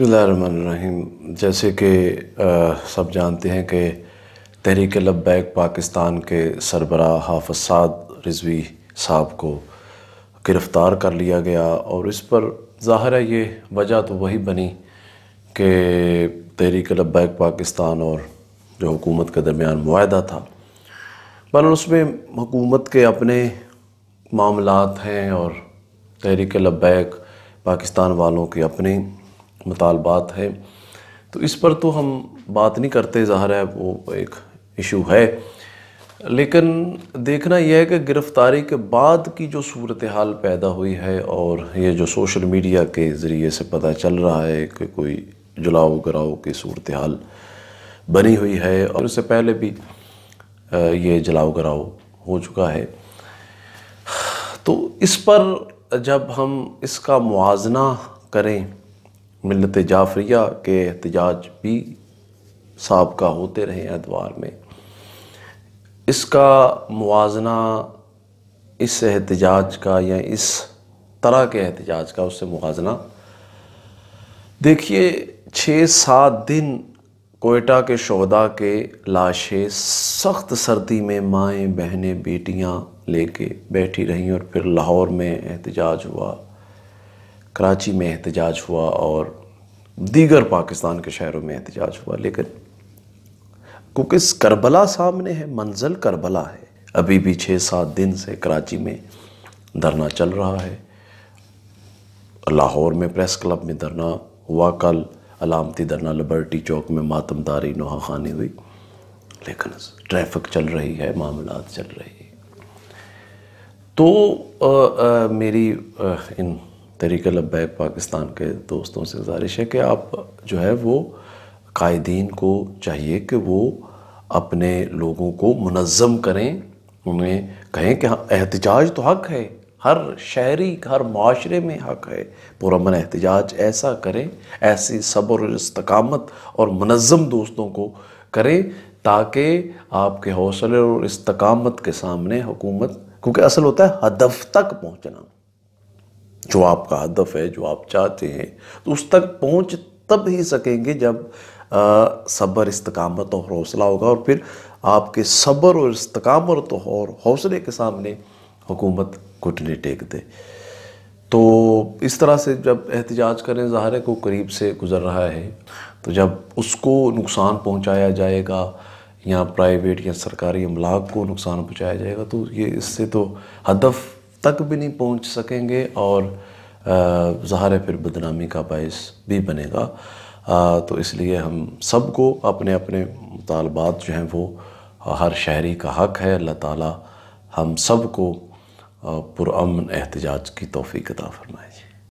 बसमीम जैसे कि सब जानते हैं कि तहरीक लब्बैक पाकिस्तान के सरबरा हाफ साद रिजवी साहब को गिरफ़्तार कर लिया गया और इस पर ज़ाहिर है ये वजह तो वही बनी कि तहरीक लब्बैक पाकिस्तान और जो हुकूमत के दरमियान माहा था पर उसमें हुकूमत के अपने मामला हैं और तहरीक लब्बैक पाकिस्तान वालों के अपने मुतालबात हैं तो इस पर तो हम बात नहीं करते ज़ाहिर है वो एक इशू है लेकिन देखना यह है कि गिरफ़्तारी के बाद की जो सूरत हाल पैदा हुई है और ये जो सोशल मीडिया के ज़रिए से पता चल रहा है कि कोई जलाओ गराओ की सूरत हाल बनी हुई है और इससे पहले भी ये जलाओ गराओ हो चुका है तो इस पर जब हम इसका मुआजना करें मिलत जाफरिया के एहतजाज भी सबका होते रहे अदवार में इसका मुजना इस एहतजाज का या इस तरह के एहतजाज का उससे मुजना देखिए छः सात दिन कोयटा के शहदा के लाशें सख्त सर्दी में माएँ बहनें ले लेके बैठी रहीं और फिर लाहौर में एहतजाज हुआ कराची में एहतजाज हुआ और दीगर पाकिस्तान के शहरों में एहतजाज हुआ लेकिन क्योंकि करबला सामने है मंजिल करबला है अभी भी छः सात दिन से कराची में धरना चल रहा है लाहौर में प्रेस क्लब में धरना हुआ कल अलामती धरना लिबर्टी चौक में मातमदारी नोहा खानी हुई लेकिन ट्रैफिक चल रही है मामला चल रही है तो आ, आ, मेरी आ, इन तरीक़ लब्बे पाकिस्तान के दोस्तों से गुजारिश है कि आप जो है वो कायदीन को चाहिए कि वो अपने लोगों को मनज़म करें उन्हें कहें कि हाँ, एहतजाज तो हक है हर शहरी हर माशरे में हक है पुरमन एहतजाज ऐसा करें ऐसी सब्र इस्तकामत और मनज़म दोस्तों को करें ताकि आपके हौसले और इस्तकामत के सामने हुकूमत क्योंकि असल होता है हदफ तक पहुँचना जो आपका हदफ है जो आप चाहते हैं तो उस तक पहुँच तब ही सकेंगे जब सब्र इस्तकामत और हौसला होगा और फिर आपके सब्र और इस्तकामत और हौसले के सामने हुकूमत घुटने टेक दे तो इस तरह से जब एहतजाज करें ज़ाहिर को करीब से गुज़र रहा है तो जब उसको नुकसान पहुंचाया जाएगा या प्राइवेट या सरकारी अमलाक को नुकसान पहुंचाया जाएगा तो ये इससे तो हदफ तक भी नहीं पहुंच सकेंगे और जहार है फिर बदनामी का बायस भी बनेगा आ, तो इसलिए हम सबको अपने अपने मुतालबात जो हैं वो हर शहरी का हक़ है अल्लाह ताला हम सबको पुरमन एहतजाज की तोफ़ी कदा फरमाए